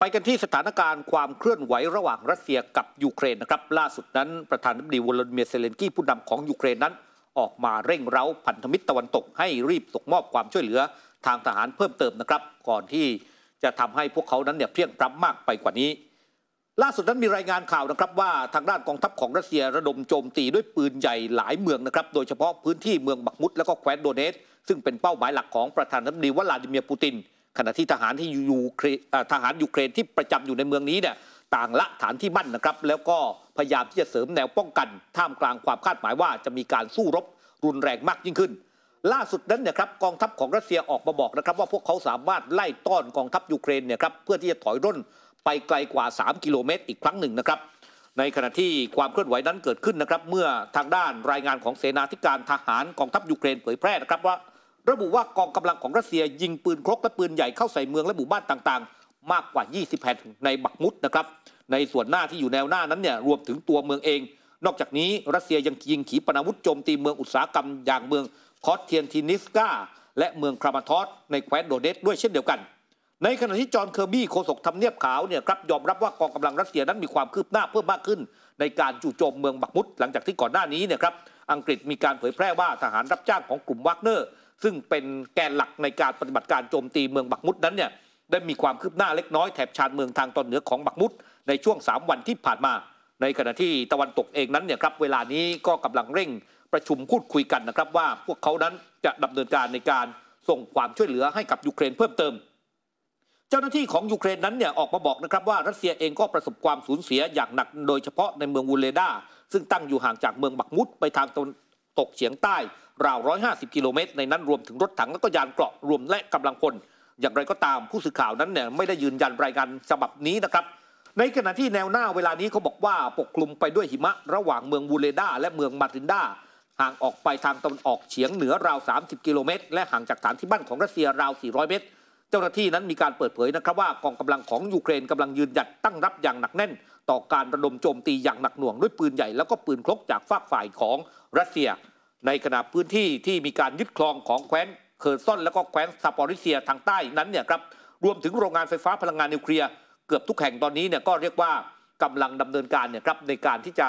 ไปกันที่สถานการณ์ความเคลื่อนไหวระหว่างรัสเซียกับยูเครนนะครับล่าสุดนั้นประธานาธิบดีวลาดิเมียเซเลนกี้ผู้นำของยูเครนนั้น ออกมาเร่งเร้าพันธมิตรตะวันตกให้รีบส่งมอบความช่วยเหลือทางทหารเพิ่มเติมนะครับ ก่อนที่จะทำให้พวกเขานั้นเนี่ยเพียงพร้บมากไปกว่านี้ ล่าสุดนั้นมีรายงานข่าวนะครับว่าทางด้านกองทัพของรัสเซียระดมโจมตีด้วยปืนใหญ่หลายเมืองนะครับโดยเฉพาะพื้นที่เมืองบักมุดและก็แคว้นโดเนสซึ่งเป็นเป้าหมายหลักของประธานาธิบดีวลาดิเมียร์ปูตินขณะที่ทหารที่ยูเครนทหารยูเครนที่ประจำอยู่ในเมืองนี้เนี่ยต่างละฐานที่มั่นนะครับแล้วก็พยายามที่จะเสริมแนวป้องกัน ท่ามกลางความคาดหมายว่าจะมีการสู้รบรุนแรงมากยิ่งขึ้น ล่าสุดนั้นเนี่ยครับกองทัพของรัสเซียออกมาบอกนะครับว่าพวกเขาสามารถไล่ต้อนกองทัพยูเครนเนี่ยครับเพื่อที่จะถอยร่นไปไกลกว่า 3 กิโลเมตร อีกครั้งหนึ่งนะครับในขณะที่ความเคลื่อนไหวนั้นเกิดขึ้นนะครับเมื่อทางด้านรายงานของเสนาธิการทหารกองทัพยูเครนเผยแพร่นะครับว่าระบุว่ากองกำลังของรัสเซียยิงปืนครกและปืนใหญ่เข้าใส่เมืองและหมู่บ้านต่างๆ มากกว่า 20แห่งในบักมุดนะครับ ในส่วนหน้าที่อยู่แนวหน้านั้นเนี่ยรวมถึงตัวเมืองเอง นอกจากนี้รัสเซียยังยิงขีปนาวุธโจมตีเมืองอุตสาหกรรมอย่างเมืองคอสเทียนทินิสกาและเมืองครามาทอสในแคว้นโดเดสด้วยเช่นเดียวกัน ในขณะที่จอห์นเคอร์บี้โฆษกทำเนียบขาวเนี่ยครับยอมรับว่ากองกำลังรัสเซียนั้นมีความคืบหน้าเพิ่มมากขึ้นในการจู่โจมเมืองบักมุดหลังจากที่ก่อนหน้านี้เนี่ยครับอังกฤษมีการเผยแพร่ว่าทหารรับจ้างของกลุ่มวากเนอร์ซึ่งเป็นแกนหลักในการปฏิบัติการโจมตีเมืองบักมุดนั้นเนี่ยได้มีความคืบหน้าเล็กน้อยแถบชานเมืองทางตอนเหนือของบักมุดในช่วง3วันที่ผ่านมาในขณะที่ตะวันตกเองนั้นเนี่ยครับเวลานี้ก็กำลังเร่งประชุมพูดคุยกันนะครับว่าพวกเขานั้นจะดำเนินการในการส่งความช่วยเหลือให้กับยูเครนเพิ่มเติมเจ้าหน้าที่ของยูเครนนั้นเนี่ยออกมาบอกนะครับว่ารัสเซียเองก็ประสบความสูญเสียอย่างหนักโดยเฉพาะในเมืองวูเลดาซึ่งตั้งอยู่ห่างจากเมืองบักมุดไปทางตนตกเฉียงใต้ราว150กิโลเมตรในนั้นรวมถึงรถถังและก็ยานเกราะรวมและกำลังพลอย่างไรก็ตามผู้สื่อข่าวนั้นเนี่ยไม่ได้ยืนยันรายงานฉบับนี้นะครับในขณะที่แนวหน้าเวลานี้เขาบอกว่าปกคลุมไปด้วยหิมะระหว่างเมืองบูเลดาและเมืองมาตินดาห่างออกไปทางตะวันออกเฉียงเหนือราว 30กิโลเมตรและห่างจากฐานที่บ้านของรัสเซียราว 400เมตรเจ้าหน้าที่นั้นมีการเปิดเผยนะครับว่ากองกำลังของยูเครนกำลังยืนหยัดตั้งรับอย่างหนักแน่น ต่อการระดมโจมตีอย่างหนักหน่วงด้วยปืนใหญ่แล้วก็ปืนครกจากฝากฝ่ายของรัสเซียในขณะพื้นที่ที่มีการยึดครองของแคว้นเคอร์ซอนและก็แคว้นซาปอริเซียทางใต้นั้นเนี่ยครับรวมถึงโรงงานไฟฟ้าพลังงานนิวเคลียร์เกือบทุกแห่งตอนนี้เนี่ยก็เรียกว่ากำลังดำเนินการเนี่ยครับในการที่จะ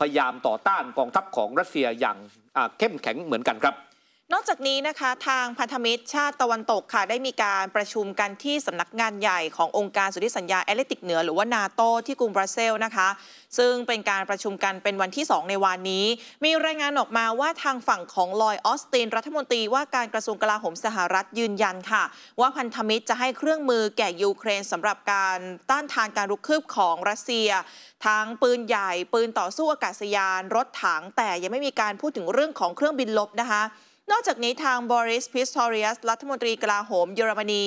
พยายามต่อต้านกองทัพของรัสเซียอย่างเข้มแข็งเหมือนกันครับนอกจากนี้นะคะ ทางพันธมิตรชาติตะวันตกค่ะ ได้มีการประชุมกันที่สำนักงานใหญ่ขององค์การสุทธิสัญญาแอตเลติกเหนือหรือว่านาโตที่กรุงบราเซลนะคะ ซึ่งเป็นการประชุมกันเป็นวันที่ 2 ในวันนี้ มีรายงานออกมาว่าทางฝั่งของลอยออสตินรัฐมนตรีว่าการกระทรวงกลาโหมสหรัฐยืนยันค่ะ ว่าพันธมิตรจะให้เครื่องมือแก่ยูเครนสำหรับการต้านทานการรุกคืบของรัสเซีย ทั้งปืนใหญ่ ปืนต่อสู้อากาศยานรถถังแต่ยังไม่มีการพูดถึงเรื่องของเครื่องบินลบนะคะนอกจากนี้ทางบริสพิสทอริอัสรัฐมนตรีกลาโหมเยอรมนี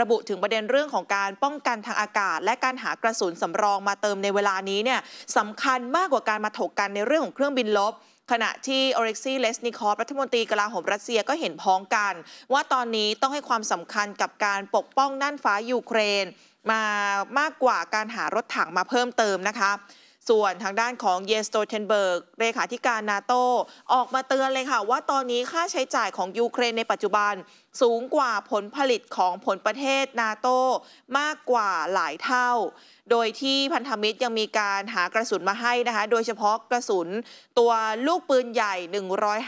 ระบุถึงประเด็นเรื่องของการป้องกันทางอากาศ และการหากระสุนสำรองมาเติมในเวลานี้เนี่ยสำคัญมากกว่าการมาถกกันในเรื่องของเครื่องบินลบ ขณะที่อเร็กซี่เลสนิคอฟรัฐมนตรีกลาโหมรัสเซียก็เห็นพ้องกัน ว่าตอนนี้ต้องให้ความสำคัญกับการปกป้องน่านฟ้ายูเครนมามากกว่าการหารถถังมาเพิ่มเติมนะคะส่วนทางด้านของเยสโตเทนเบิร์กเลขาธิการนาโตออกมาเตือนเลยค่ะ ว่าตอนนี้ค่าใช้จ่ายของยูเครนในปัจจุบันสูงกว่าผลผลิตของผลประเทศนาโตมากกว่าหลายเท่า โดยที่พันธมิตรยังมีการหากระสุนมาให้นะคะ โดยเฉพาะกระสุนตัวลูกปืนใหญ่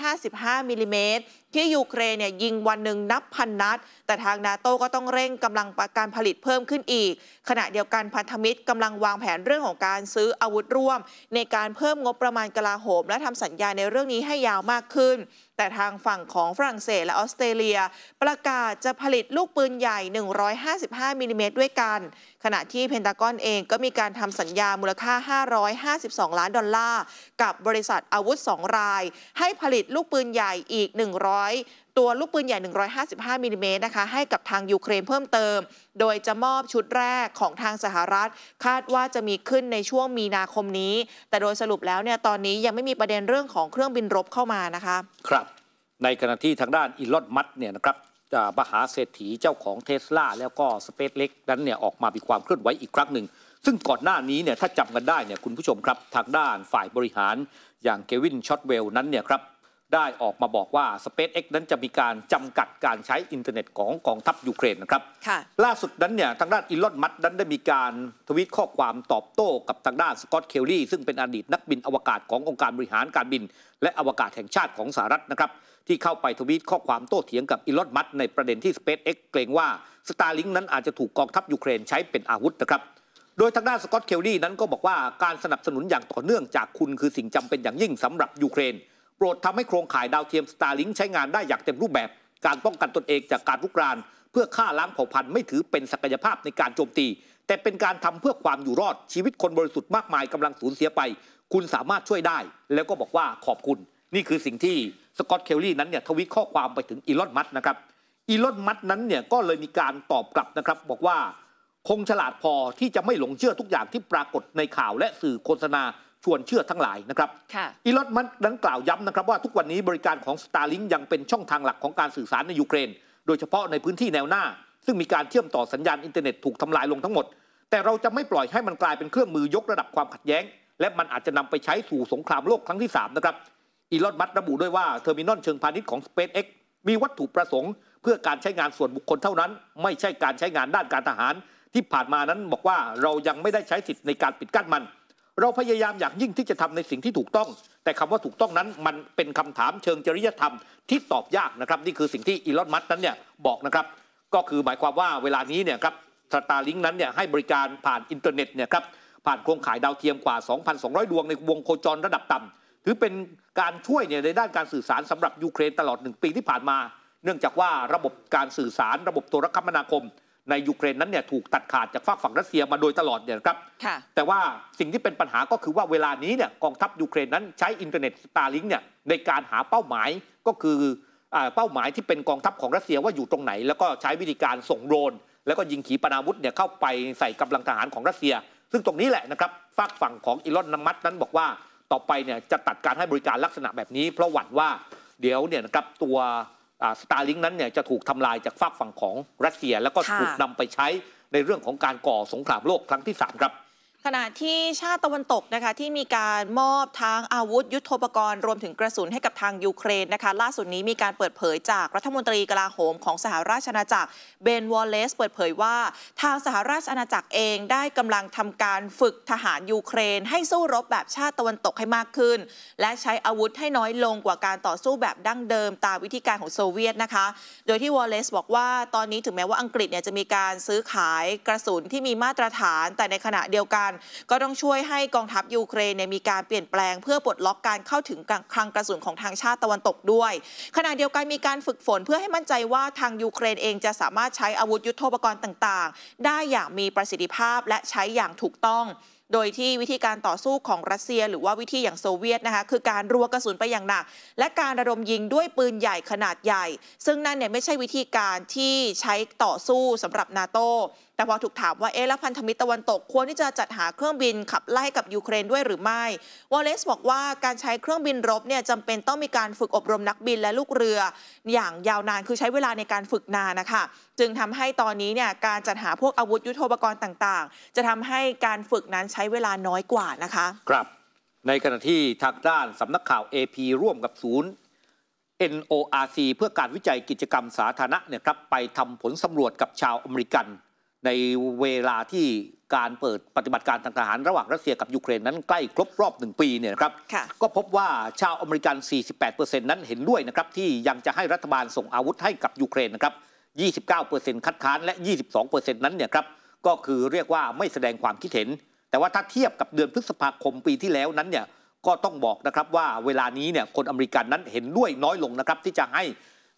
155 มิลิเมตรที่ยูเครนเนี่ยยิงวันหนึ่งนับพันนัด แต่ทางนาโต้ก็ต้องเร่งกำลังการผลิตเพิ่มขึ้นอีก ขณะเดียวกันพันธมิตรกำลังวางแผนเรื่องของการซื้ออาวุธร่วม ในการเพิ่มงบประมาณกลาโหม และทำสัญญาในเรื่องนี้ให้ยาวมากขึ้นแต่ทางฝั่งของฝรั่งเศสและออสเตรเลีย ประกาศจะผลิตลูกปืนใหญ่ 155มิลลิเมตรด้วยกันขณะที่เพนตากอนเองก็มีการทำสัญญามูลค่า 552 ล้านดอลลาร์ กับบริษัทอาวุธ2ราย ให้ผลิตลูกปืนใหญ่อีก 100 ตัวลูกปืนใหญ่ 155 มิลิเมตรนะคะให้กับทางยูเครนเพิ่มเติม โดยจะมอบชุดแรกของทางสหรัฐ คาดว่าจะมีขึ้นในช่วงมีนาคมนี้ แต่โดยสรุปแล้วเนี่ยตอนนี้ยังไม่มีประเด็นเรื่องของเครื่องบินรบเข้ามานะคะ ครับ ในขณะที่ทางด้านอิลอดมัดเนี่ยนะครับมหาเศรษฐีเจ้าของเทสลาแล้วก็สเปซเล็กนั้นเนี่ยออกมามีความเคลื่อนไหวอีกครั้งหนึ่งซึ่งก่อนหน้านี้เนี่ยถ้าจำกันได้เนี่ยคุณผู้ชมครับทางด้านฝ่ายบริหารอย่างเควินช็อตเวลนั้นเนี่ยครับได้ออกมาบอกว่า SpaceX นั้นจะมีการจำกัดการใช้อินเทอร์เน็ตของกองทัพยูเครนนะครับล่าสุดนั้นเนี่ยทางด้านอีลอนมัสนั้นได้มีการทวีตข้อความตอบโต้กับทางด้านสกอตเคลลี่ซึ่งเป็นอดีตนักบินอวกาศขององค์การบริหารการบิน และอวกาศแห่งชาติของสหรัฐนะครับที่เข้าไปทวีตข้อความโต้เถียงกับอีลอนมัสในประเด็นที่ SpaceX เกรงว่า Starlink นั้นอาจจะถูกกองทัพยูเครนใช้เป็นอาวุธนะครับโดยทางด้านสกอตเคลลี่นั้นก็บอกว่าการสนับสนุนอย่างต่อเนื่องจากคุณคือสิ่งจำเป็นอย่างยิ่งสำหรับยูเครนโปรดทำให้โครงข่ายดาวเทียมสตาร์ลิงใช้งานได้อย่างเต็มรูปแบบ การป้องกันตนเองจากการลุกรานเพื่อฆ่าล้างเผ่าพันธุ์ ไม่ถือเป็นศักยภาพในการโจมตี แต่เป็นการทำเพื่อความอยู่รอดชีวิตคนบริสุทธิ์มากมายกำลังสูญเสียไป คุณสามารถช่วยได้แล้วก็บอกว่าขอบคุณ นี่คือสิ่งที่สกอตเคลลี่นั้นเนี่ยทวิตข้อความไปถึงอีลอนมัสนะครับอีลอนมัสนั้นเนี่ยก็เลยมีการตอบกลับนะครับบอกว่า คงฉลาดพอที่จะไม่หลงเชื่อทุกอย่างที่ปรากฏในข่าวและสื่อโฆษณาชวนเชื่อทั้งหลายนะครับอีลอนมัสดังกล่าวย้ำนะครับว่าทุกวันนี้บริการของ Starlink ยังเป็นช่องทางหลักของการสื่อสารในยูเครนโดยเฉพาะในพื้นที่แนวหน้าซึ่งมีการเชื่อมต่อสัญญาณอินเทอร์เน็ตถูกทำลายลงทั้งหมด แต่เราจะไม่ปล่อยให้มันกลายเป็นเครื่องมือยกระดับความขัดแย้ง และมันอาจจะนำไปใช้สู่สงครามโลกครั้งที่3นะครับอีลอนมัสระบุด้วยว่าเทอร์มินอลเชิงพาณิชย์ของ SpaceX มีวัตถุประสงค์ เพื่อการใช้งานส่วนบุคคลเท่านั้น ไม่ใช่การใช้งานด้านการทหาร ที่ผ่านมานั้นบอกว่าเรายังไม่ได้ใช้สิทธิ์ในการปิดกั้นมันเราพยายามอย่างยิ่งที่จะทำในสิ่งที่ถูกต้อง แต่คำว่าถูกต้องนั้นมันเป็นคำถามเชิงจริยธรรม ที่ตอบยากนะครับนี่คือสิ่งที่อีลอนมัสนั้นเนี่ยบอกนะครับก็คือหมายความว่าเวลานี้เนี่ยครับสตาร์ลิงนั้นเนี่ยให้บริการผ่านอินเทอร์เน็ตเนี่ยครับผ่านโครงข่ายดาวเทียมกว่า 2,200 ดวงในวงโคจรระดับต่ำ ถือเป็นการช่วยเนี่ยในด้านการสื่อสารสำหรับยูเครนตลอด 1 ปีที่ผ่านมา เนื่องจากว่าระบบการสื่อสารระบบโทรคมนาคมในยูเครนนั้นเนี่ยถูกตัดขาดจากฝากฝั่งรัสเซียมาโดยตลอดเนี่ยครับแต่ว่าสิ่งที่เป็นปัญหาก็คือว่าเวลานี้เนี่ยกองทัพยูเครนนั้น ใช้อินเทอร์เน็ตสตาร์ลิงเนี่ยในการหาเป้าหมายก็คือเป้าหมายที่เป็นกองทัพของรัสเซียว่าอยู่ตรงไหน แล้วก็ใช้วิธีการส่งโดรน แล้วก็ยิงขีปนาวุธเนี่ยเข้าไปใส่กำลังทหารของรัสเซีย ซึ่งตรงนี้แหละนะครับฝากฝั่งของอีลอนนมัตนั้นบอกว่าต่อไปเนี่ยจะตัดการให้บริการลักษณะแบบนี้ เพราะหวั่นว่าเดี๋ยวเนี่ยนะครับตัวสตาร์ลิงนั้นเนี่ยจะถูกทำลายจากฝากฝั่งของรัสเซียแล้วก็ถูกนำไปใช้ในเรื่องของการก่อสงครามโลกครั้งที่3ครับขณะที่ชาติตะวันตกนะคะที่มีการมอบทางอาวุธยุโทโธปกรณ์รวมถึงกระสุนให้กับทางยูเครนนะคะล่าสุดนี้มีการเปิดเผยจากรัฐมนตรีกลาโหมของสหราชอาณาจักรเบนวอลเลสเปิดเผยว่าทางสหราชอาณาจักรเองได้กำลังทำการฝึกทหารยูเครน ให้สู้รบแบบชาติตะวันตกให้มากขึ้น และใช้อาวุธให้น้อยลงกว่าการต่อสู้แบบดั้งเดิมตามวิธีการของโซเวียตนะคะโดยที่วอลเลสบอกว่า ตอนนี้ถึงแม้ว่าอังกฤษเนี่ยจะมีการซื้อขายกระสุนที่มีมาตรฐาน แต่ในขณะเดียวกันก็ต้องช่วยให้กองทัพยูเครนมีการเปลี่ยนแปลงเพื่อปลดล็อกการเข้าถึงคลังกระสุนของทางชาติตะวันตกด้วยขณะเดียวกันมีการฝึกฝนเพื่อให้มั่นใจว่าทางยูเครนเองจะสามารถใช้อาวุธยุโทโธปกรณ์ต่างๆ ได้อย่างมีประสิทธิภาพและใช้อย่างถูกต้อง โดยที่วิธีการต่อสู้ของรัสเซีย หรือว่าวิธีอย่างโซเวียตนะคะคือการรัวกระสุนไปอย่างหนัก และการระดมยิงด้วยปืนใหญ่ขนาดใหญ่ ซึ่งนั่นเนี่ยไม่ใช่วิธีการที่ใช้ต่อสู้สำหรับนาโตแต่พอถูกถามว่าเอ๊ะแล้วพันธมิตรตะวันตก ควรที่จะจัดหาเครื่องบิน ขับไล่กับยูเครนด้วยหรือไม่ วอลเลซบอกว่าการใช้เครื่องบินรบเนี่ยจำเป็นต้องมีการฝึกอบรมนักบินและลูกเรืออย่างยาวนานคือใช้เวลาในการฝึกนานนะคะจึงทำให้ตอนนี้เนี่ยการจัดหาพวกอาวุธยุโทโธปกรณ์ต่างๆ จะทำให้การฝึกนั้นใช้เวลาน้อยกว่านะคะครับในขณะที่ทางด้านสำนักข่าว AP ร่วมกับศูนย์ NORC เพื่อการวิจัยกิจกรรมสาธารณะเนี่ยครับไปทำผลสำรวจกับชาวอเมริกันในเวลาที่การเปิดปฏิบัติการทางทหารระหว่างรัสเซียกับยูเครนนั้นใกล้ครบรอบหนึ่งปีเนี่ยครับก็พบว่าชาวอเมริกัน 48%นั้นเห็นด้วยนะครับที่ยังจะให้รัฐบาลส่งอาวุธให้กับยูเครนนะครับ 29%คัดค้านและ 22%นั้นเนี่ยครับก็คือเรียกว่าไม่แสดงความคิดเห็น แต่ว่าถ้าเทียบกับเดือนพฤษภาคมปีที่แล้วนั้นเนี่ยก็ต้องบอกนะครับว่าเวลานี้เนี่ยคนอเมริกันนั้นเห็นด้วยน้อยลงนะครับที่จะให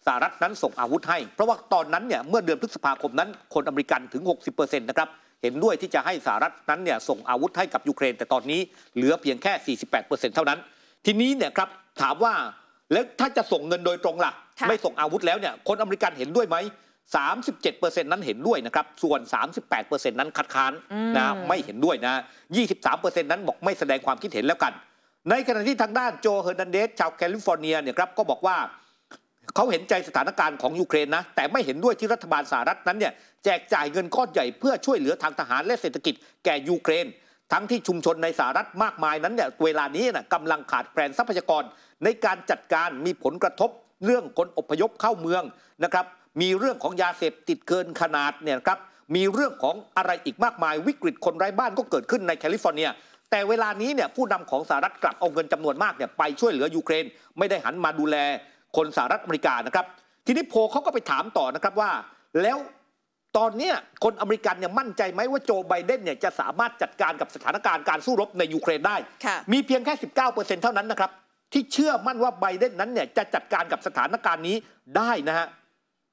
สหรัฐนั้นส่งอาวุธให้ เพราะว่าตอนนั้นเนี่ยเมื่อเดือนพฤษภาคมนั้น คนอเมริกันถึง 60%นะครับเห็นด้วยที่จะให้สหรัฐนั้นเนี่ยส่งอาวุธให้กับยูเครนแต่ตอนนี้เหลือเพียงแค่ 48%เท่านั้น ทีนี้เนี่ยครับถามว่าแล้วถ้าจะส่งเงินโดยตรงล่ะ ไม่ส่งอาวุธแล้วเนี่ยคนอเมริกันเห็นด้วยไหม37%นั้นเห็นด้วยนะครับส่วน 38%นั้นคัดค้านนะไม่เห็นด้วยนะ23%นั้นบอกไม่แสดงความคิดเห็นแล้วกัน ในขณะที่ทางด้านโจเฮอร์นันเดสชาวแคลิฟอร์เนียเนี่ยครับก็บอกว่าเขาเห็นใจสถานการณ์ของยูเครนนะแต่ไม่เห็นด้วยที่รัฐบาลสหรัฐนั้นเนี่ยแจกจ่ายเงินก้อนใหญ่เพื่อช่วยเหลือทางทหารและเศรษฐกิจ แก่ยูเครน ทั้งที่ชุมชนในสหรัฐมากมายนั้นเนี่ยเวลานี้นะกำลังขาดแคลนทรัพยากร ในการจัดการมีผลกระทบเรื่องคนอพยพเข้าเมืองนะครับมีเรื่องของยาเสพติดเกินขนาดเนี่ยครับมีเรื่องของอะไรอีกมากมายวิกฤตคนไร้บ้านก็เกิดขึ้นในแคลิฟอร์เนีย แต่เวลานี้เนี่ยผู้นำของสหรัฐกลับเอาเงินจำนวนมากเนี่ยไปช่วยเหลือยูเครน ไม่ได้หันมาดูแลคนสหรัฐอเมริกานะครับทีนี้โพเขาก็ไปถามต่อนะครับว่า แล้วตอนนี้คนอเมริกันเนี่ยมั่นใจไหมว่าโจไบเดนเนี่ยจะสามารถจัดการกับสถานการณ์การสู้รบในยูเครนได้ มีเพียงแค่ 19%เท่านั้นนะครับที่เชื่อมั่นว่าไบเดนนั้นเนี่ยจะจัดการกับสถานการณ์นี้ได้นะฮะ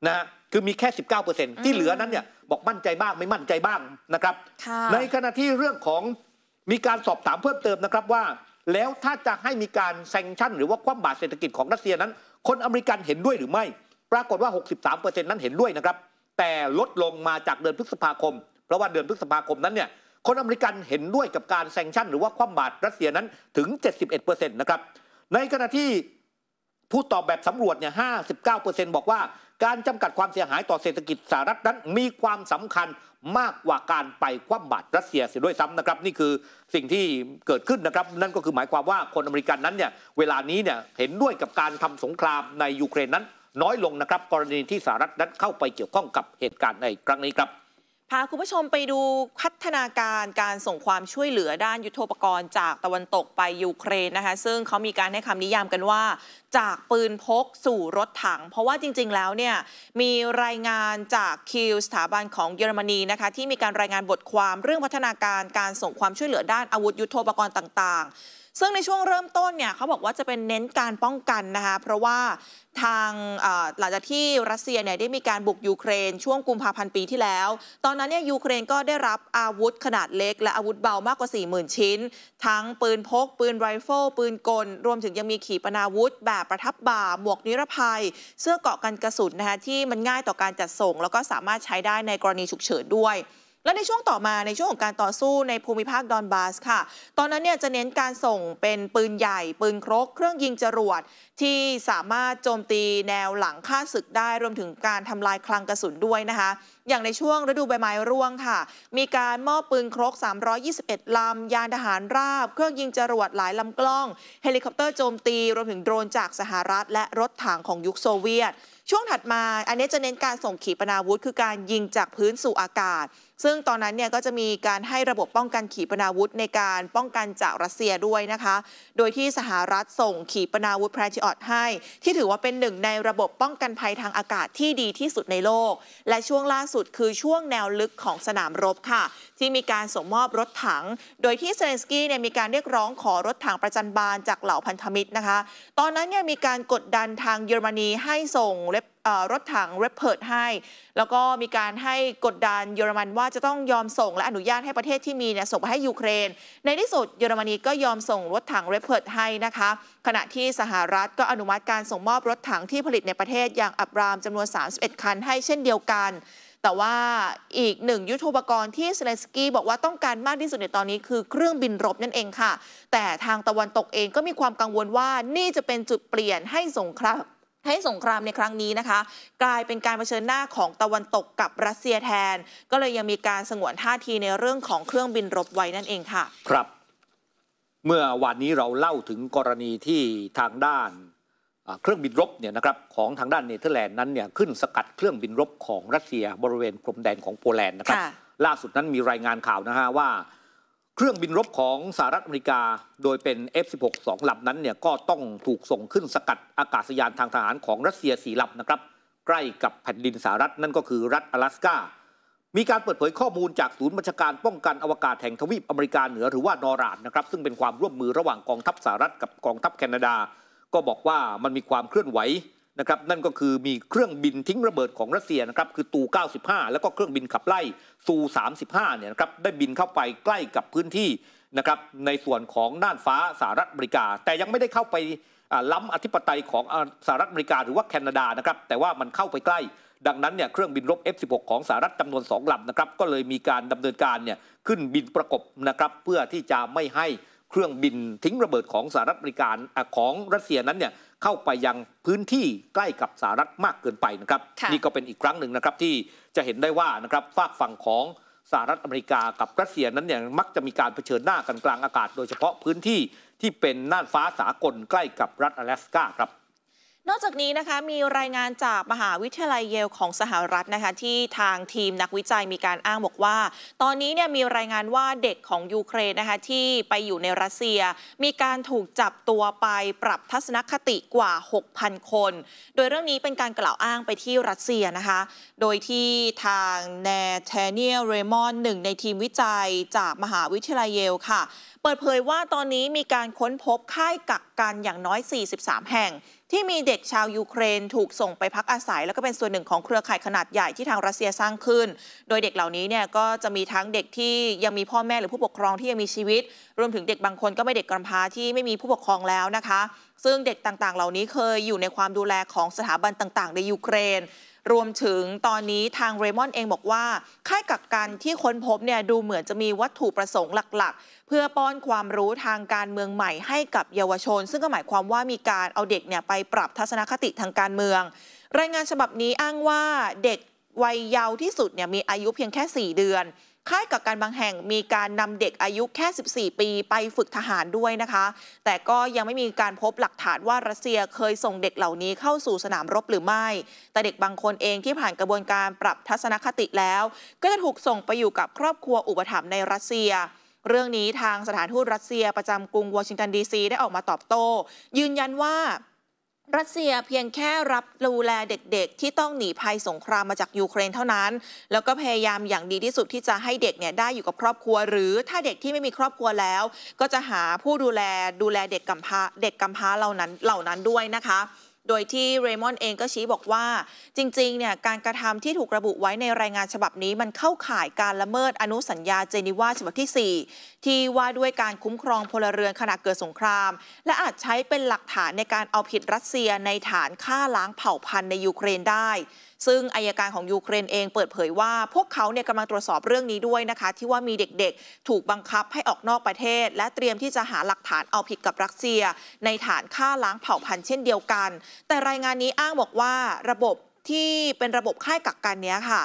นะฮะคือมีแค่ 19%ที่เหลือนั้นเนี่ยบอกมั่นใจบ้าง ไม่มั่นใจบ้างนะครับในขณะที่เรื่องของมีการสอบถามเพิ่มเติมนะครับว่าแล้วถ้าจะให้มีการแซงชั่น หรือว่าคว่ำบาตรเศรษฐกิจของรัสเซียนั้น คนอเมริกันเห็นด้วยหรือไม่ ปรากฏว่า 63%นั้นเห็นด้วยนะครับ แต่ลดลงมาจากเดือนพฤษภาคมเพราะว่าเดือนพฤษภาคมนั้นเนี่ยคนอเมริกันเห็นด้วยกับการแซงชั่น หรือว่าคว่ำบาตรรัสเซียนั้นถึง 71%นะครับ ในขณะที่ผู้ตอบแบบสำรวจเนี่ย 59%บอกว่าการจำกัดความเสียหายต่อเศรษฐกิจสหรัฐนั้นมีความสำคัญมากกว่าการไปคว่ำบาตรรัสเซียเสียด้วยซ้ำนะครับ นี่คือสิ่งที่เกิดขึ้นนะครับ นั่นก็คือหมายความว่าคนอเมริกันนั้นเนี่ยเวลานี้เนี่ยเห็นด้วยกับการทำสงครามในยูเครนนั้น น้อยลงนะครับ กรณีที่สหรัฐนั้นเข้าไปเกี่ยวข้องกับเหตุการณ์ในครั้งนี้ครับพาคุณผู้ชมไปดูพัฒนาการการส่งความช่วยเหลือด้านยุทโธปกรณ์จากตะวันตกไปยูเครนนะคะ ซึ่งเขามีการให้คำนิยามกันว่าจากปืนพกสู่รถถัง เพราะว่าจริง ๆ แล้วเนี่ยมีรายงานจากคิวสถาบันของเยอรมนีนะคะที่มีการรายงานบทความเรื่องพัฒนาการ การส่งความช่วยเหลือด้านอาวุธยุทโธปกรณ์ต่าง ๆซึ่งในช่วงเริ่มต้นเนี่ยเขาบอกว่าจะเป็นเน้นการป้องกันนะคะเพราะว่าทางหลังจากที่รัสเซียเนี่ยได้มีการบุกยูเครนช่วงกุมภาพันธ์ปีที่แล้ว ตอนนั้นเนี่ยยูเครนก็ได้รับอาวุธขนาดเล็กและอาวุธเบามากกว่า 40,000 ชิ้น ทั้งปืนพก ปืนไรเฟิลปืนกล รวมถึงยังมีขีปนาวุธ แบบประทับบ่าหมวกนิรภัยเสื้อเกราะกันกระสุนนะคะที่มันง่ายต่อการจัดส่ง แล้วก็สามารถใช้ได้ในกรณีฉุกเฉินด้วยและในช่วงต่อมาในช่วงของการต่อสู้ในภูมิภาคดอนบาสค่ะ ตอนนั้นเนี่ยจะเน้นการส่งเป็นปืนใหญ่ ปืนครกเครื่องยิงจรวด ที่สามารถโจมตีแนวหลังค่าศึกได้ รวมถึงการทำลายคลังกระสุนด้วยนะคะ อย่างในช่วงฤดูใบไม้ร่วงค่ะ มีการมอบปืนครก321 ลำ ยานทหารราบ เครื่องยิงจรวดหลายลำกล้อง เฮลิคอปเตอร์โจมตีรวมถึงโดรนจากสหรัฐ และรถถังของยุคโซเวียต ช่วงถัดมาอันนี้จะเน้นการส่งขีปนาวุธคือการยิงจากพื้นสู่อากาศซึ่งตอนนั้นเนี่ยก็จะมีการให้ระบบป้องกันขีปนาวุธในการป้องกันจากรัสเซียด้วยนะคะ โดยที่สหรัฐส่งขีปนาวุธแพรชิออตให้ ที่ถือว่าเป็นหนึ่งในระบบป้องกันภัยทางอากาศที่ดีที่สุดในโลก และช่วงล่าสุดคือช่วงแนวลึกของสนามรบค่ะที่มีการส่งมอบรถถัง โดยที่เซเลนสกี้เนี่ยมีการเรียกร้องขอรถถังประจันบาลจากเหล่าพันธมิตรนะคะ ตอนนั้นเนี่ยมีการกดดันทางเยอรมนีให้ส่งเลบรถถังเรปเพิร์ดให้ แล้วก็มีการให้กดดันเยอรมันว่าจะต้องยอมส่งและอนุญาตให้ประเทศที่มีเนี่ยส่งไปให้ยูเครน ในที่สุดเยอรมนีก็ยอมส่งรถถังเรปเพิร์ดให้นะคะ ขณะที่สหรัฐก็อนุมัติการส่งมอบรถถังที่ผลิตในประเทศอย่างอับรามจำนวน 31 คันให้เช่นเดียวกัน แต่ว่าอีกหนึ่งยุทธปกรณ์ที่เซเลสกี้ บอกว่าต้องการมากที่สุดในตอนนี้คือเครื่องบินรบนั่นเองค่ะ แต่ทางตะวันตกเองก็มีความกังวลว่านี่จะเป็นจุดเปลี่ยนให้สงครามให้สงครามในครั้งนี้นะคะ กลายเป็นการเผชิญหน้าของตะวันตกกับรัสเซียแทน ก็เลยยังมีการสงวนท่าทีในเรื่องของเครื่องบินรบไว้นั่นเองค่ะครับ เมื่อวานนี้เราเล่าถึงกรณีที่ทางด้านเครื่องบินรบเนี่ยนะครับของทางด้านเนเธอร์แลนด์นั้นเนี่ยขึ้นสกัดเครื่องบินรบของรัสเซียบริเวณพรมแดนของโปแลนด์นะครับ ล่าสุดนั้นมีรายงานข่าวนะฮะว่าเครื่องบินรบของสหรัฐอเมริกา โดยเป็น F-16 สองลำนั้นเนี่ยก็ต้องถูกส่งขึ้นสกัดอากาศยานทางทหารของรัสเซียสี่ลำนะครับ ใกล้กับแผ่นดินสหรัฐนั่นก็คือรัฐ阿拉斯กามีการเปิดเผยข้อมูลจากศูนย์บัญชาการ ป้องกันอวกาศแห่งทวีปอเมริกาเหนือหรือว่านอราดนะครับซึ่งเป็นความร่วมมือระหว่างกองทัพสหรัฐกับกองทัพแคนาดา ก็บอกว่ามันมีความเคลื่อนไหวนะครับนั่นก็คือมีเครื่องบินทิ้งระเบิดของรัสเซียนะครับคือตู 95แล้วก็เครื่องบินขับไล่ซู35เนี่ยนะครับได้บินเข้าไปใกล้กับพื้นที่นะครับในส่วนของน่านฟ้าสหรัฐอเมริกาแต่ยังไม่ได้เข้าไปล้ำอธิปไตยของสหรัฐอเมริกาหรือว่าแคนาดานะครับแต่ว่ามันเข้าไปใกล้ ดังนั้นเนี่ยเครื่องบินรบ F16 ของสหรัฐจำนวน2ลำนะครับก็เลยมีการดำเนินการเนี่ยขึ้นบินประกบนะครับเพื่อที่จะไม่ให้เครื่องบินทิ้งระเบิดของสหรัฐอเมริกาของรัสเซียนั้นเนี่ยเข้าไปยังพื้นที่ใกล้กับสหรัฐมากเกินไปนะครับนี่ก็เป็นอีกครั้งหนึ่งนะครับที่จะเห็นได้ว่านะครับฝากฝั่งของสหรัฐอเมริกากับรัสเซียนั้นเนี่ยมักจะมีการเผชิญหน้ากันกลางอากาศ โดยเฉพาะพื้นที่ที่เป็นน่านฟ้าสากลใกล้กับรัฐอเลสกาครับนอกจากนี้นะคะมีรายงานจากมหาวิทยาลัยเยลของสหรัฐนะคะที่ทางทีมนักวิจัยมีการอ้างบอกว่า ตอนนี้เนี่ยมีรายงานว่าเด็กของยูเครนนะคะที่ไปอยู่ในรัสเซีย มีการถูกจับตัวไปปรับทัศนคติกว่า 6,000 คน โดยเรื่องนี้เป็นการกล่าวอ้างไปที่รัสเซียนะคะโดยที่ทางแนเทเนียเรมอนหนึ่ง ในทีมวิจัยจากมหาวิทยาลัยเยลค่ะ เปิดเผยว่าตอนนี้มีการค้นพบค่ายกักกันอย่างน้อย 43 แห่งที่มีเด็กชาวยูเครนถูกส่งไปพักอาศัย แล้วก็เป็นส่วนหนึ่งของเครือข่ายขนาดใหญ่ที่ทางรัสเซียสร้างขึ้น โดยเด็กเหล่านี้เนี่ยก็จะมีทั้งเด็กที่ยังมีพ่อแม่หรือผู้ปกครองที่ยังมีชีวิต รวมถึงเด็กบางคนก็ไม่เด็กกำพร้าที่ไม่มีผู้ปกครองแล้วนะคะ ซึ่งเด็กต่างๆเหล่านี้เคยอยู่ในความดูแลของสถาบันต่าง ๆ ในยูเครนรวมถึงตอนนี้ทางเรมอนเองบอกว่าค่ายกักกันที่ค้นพบเนี่ยดูเหมือนจะมีวัตถุประสงค์หลัก ๆ เพื่อป้อนความรู้ทางการเมืองใหม่ให้กับเยาวชน ซึ่งก็หมายความว่ามีการเอาเด็กเนี่ยไปปรับทัศนคติทางการเมือง รายงานฉบับนี้อ้างว่าเด็กวัยเยาว์ที่สุดเนี่ยมีอายุเพียงแค่ 4 เดือนค่ายกับการบางแห่งมีการนำเด็กอายุแค่14 ปีไปฝึกทหารด้วยนะคะ แต่ก็ยังไม่มีการพบหลักฐานว่ารัสเซียเคยส่งเด็กเหล่านี้เข้าสู่สนามรบหรือไม่ แต่เด็กบางคนเองที่ผ่านกระบวนการปรับทัศนคติแล้ว ก็จะถูกส่งไปอยู่กับครอบครัวอุปถัมภ์ในรัสเซีย เรื่องนี้ทางสถานทูตรัสเซียประจำกรุงวอชิงตันดีซีได้ออกมาตอบโต้ ยืนยันว่ารัสเซียเพียงแค่รับดูแลเด็กๆ ที่ต้องหนีภัยสงครามมาจากยูเครนเท่านั้น แล้วก็พยายามอย่างดีที่สุดที่จะให้เด็กเนี่ยได้อยู่กับครอบครัว หรือถ้าเด็กที่ไม่มีครอบครัวแล้ว ก็จะหาผู้ดูแลดูแลเด็กกำพร้าเด็กกำพร้าเหล่านั้นเหล่านั้นด้วยนะคะ โดยที่เรมอนเองก็ชี้บอกว่า จริงๆเนี่ยการกระทำที่ถูกระบุไว้ในรายงานฉบับนี้ มันเข้าข่ายการละเมิดอนุสัญญาเจนีวาฉบับที่4ที่ว่าด้วยการคุ้มครองพลเรือนขณะเกิดสงคราม และอาจใช้เป็นหลักฐานในการเอาผิดรัสเซียในฐานฆ่าล้างเผ่าพันธุ์ในยูเครนได้ ซึ่งอายการของยูเครนเองเปิดเผยว่า พวกเขาเนี่ยกำลังตรวจสอบเรื่องนี้ด้วยนะคะ ที่ว่ามีเด็กๆ ถูกบังคับให้ออกนอกประเทศ และเตรียมที่จะหาหลักฐานเอาผิดกับรัสเซีย ในฐานฆ่าล้างเผ่าพันธุ์เช่นเดียวกัน แต่รายงานนี้อ้างบอกว่า ระบบที่เป็นระบบค่ายกักกันนี้ค่ะ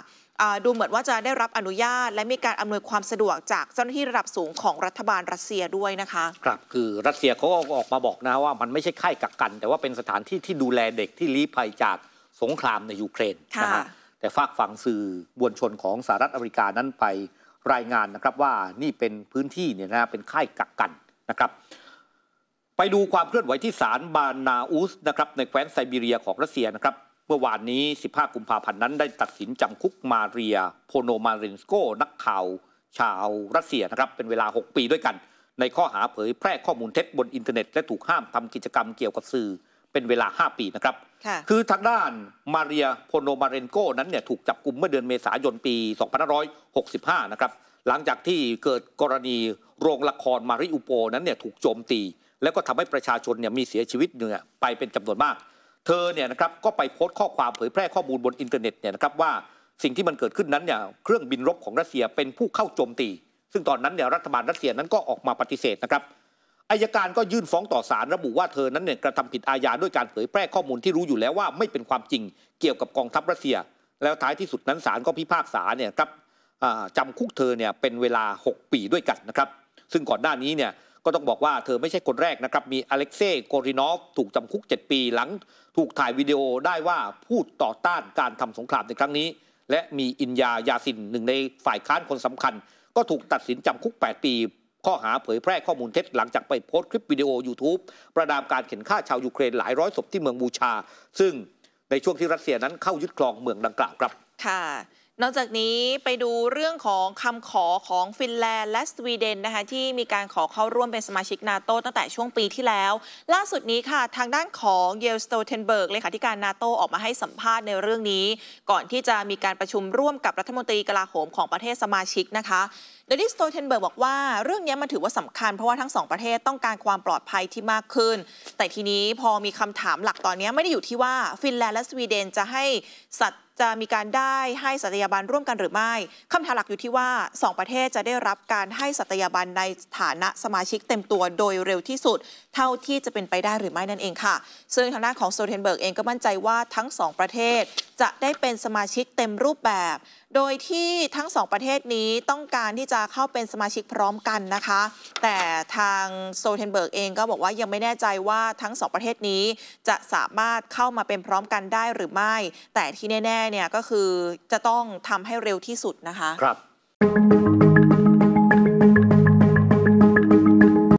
ดูเหมือนว่าจะได้รับอนุญาตและมีการอำนวยความสะดวกจากเจ้าหน้าที่ระดับสูงของรัฐบาลรัสเซียด้วยนะคะ ครับ คือรัสเซียเขาออกมาบอกนะว่ามันไม่ใช่ค่ายกักกัน แต่ว่าเป็นสถานที่ที่ดูแลเด็กที่ลี้ภัยจากสงครามในยูเครนนะฮะแต่ฝากฝังสื่อบวนชนของสหรัฐอเมริกานั้นไปรายงานนะครับว่านี่เป็นพื้นที่เนี่ยนะเป็นค่ายกักกันนะครับไปดูความเคลื่อนไหวที่ศาลบานาอุสนะครับในแคว้นไซบีเรียของรัสเซียนะครับเมื่อวานนี้ 15 กุมภาพันธ์นั้นได้ตัดสินจำคุกมาเรีย โพโนมาเรนสโก นักข่าวชาวรัสเซียนะครับ เป็นเวลา 6 ปีด้วยกัน ในข้อหาเผยแพร่ข้อมูลเท็จบนอินเทอร์เน็ตและถูกห้ามทำกิจกรรมเกี่ยวกับสื่อ เป็นเวลา 5 ปีนะครับคือทางด้านมาเรีย โพโนมาเรนโกนั้นเนี่ยถูกจับกลุมเมื่อเดือนเมษายนปี 2565 นะครับ หลังจากที่เกิดกรณีโรงละครมาริอุโปนั้นเนี่ยถูกโจมตี แล้วก็ทำให้ประชาชนเนี่ยมีเสียชีวิตเนี่ยไปเป็นจำนวนมากเธอเนี่ยนะครับก็ไปโพสต์ข้อความเผยแพร่ข้อมูลบนอินเทอร์เน็ตเนี่ยนะครับว่าสิ่งที่มันเกิดขึ้นนั้นเนี่ยเครื่องบินรบของรัสเซียเป็นผู้เข้าโจมตี ซึ่งตอนนั้นเนี่ยรัฐบาลรัสเซียนั้นก็ออกมาปฏิเสธนะครับอายการก็ยื่นฟ้องต่อศาลรระบุว่าเธอนั้นเนี่ยกระทำผิดอาญาด้วยการเผยแพร่ข้อมูลที่รู้อยู่แล้วว่าไม่เป็นความจริงเกี่ยวกับกองทัพรัสเซีย แล้วท้ายที่สุดนั้นศาลก็พิพากษาเนี่ยครับจำคุกเธอเนี่ยเป็นเวลา 6 ปีด้วยกันนะครับซึ่งก่อนหน้านี้เนี่ยก็ต้องบอกว่าเธอไม่ใช่คนแรกนะครับมีอเล็กเซ่โกรินอฟถูกจาคุก 7 ปีหลังถูกถ่ายวิดีโอได้ว่าพูดต่อต้านการทำสงครามในครั้งนี้ และมีอินยายาสินหนึ่งในฝ่ายค้านคนสำคัญ ก็ถูกตัดสินจำคุก8ปี ข้อหาเผยแพร่ข้อมูลเท็จหลังจากไปโพสต์คลิปวิดีโอ YouTube ประนามการเข็นฆ่าชาวยูเครน หลายร้อยศพที่เมืองบูชา ซึ่งในช่วงที่รัสเซียนั้นเข้ายึดครองเมืองดังกล่าว ครับค่ะนอกจากนี้ไปดูเรื่องของคำขอของฟินแลนด์และสวีเดนนะคะที่มีการขอเข้าร่วมเป็นสมาชิกนาโตตั้งแต่ช่วงปีที่แล้วล่าสุดนี้ค่ะทางด้านของเยลสโตเทนเบิร์กเลขาธิการ นาโตออกมาให้สัมภาษณ์ในเรื่องนี้ ก่อนที่จะมีการประชุมร่วมกับรัฐมนตรีกลาโหมของประเทศสมาชิกนะคะโดยิสโตเทนเบิร์กบอกว่าเรื่องนี้มันถือว่าสำคัญเพราะว่าทั้งสองประเทศต้องการความปลอดภัยที่มากขึ้น แต่ทีนี้พอมีคำถามหลักตอนนี้ไม่ได้อยู่ที่ว่าฟินแลนด์และ สวีเดนจะให้สัตวจะมีการได้ให้สัตยาบันร่วมกันหรือไม่ คำถามหลักอยู่ที่ว่า 2 ประเทศจะได้รับการให้สัตยาบันในฐานะสมาชิกเต็มตัวโดยเร็วที่สุด เท่าที่จะเป็นไปได้หรือไม่นั่นเองค่ะซึ่งทางด้านของโซเทนเบิร์กเองก็มั่นใจว่าทั้ง 2 ประเทศ จะได้เป็นสมาชิกเต็มรูปแบบโดยที่ทั้งสองประเทศนี้ต้องการที่จะเข้าเป็นสมาชิกพร้อมกันนะคะแต่ทางโซเทนเบิร์กเองก็บอกว่ายังไม่แน่ใจว่าทั้งสองประเทศนี้จะสามารถเข้ามาเป็นพร้อมกันได้หรือไม่ แต่ที่แน่ๆเนี่ยก็คือจะต้องทำให้เร็วที่สุดนะคะครับ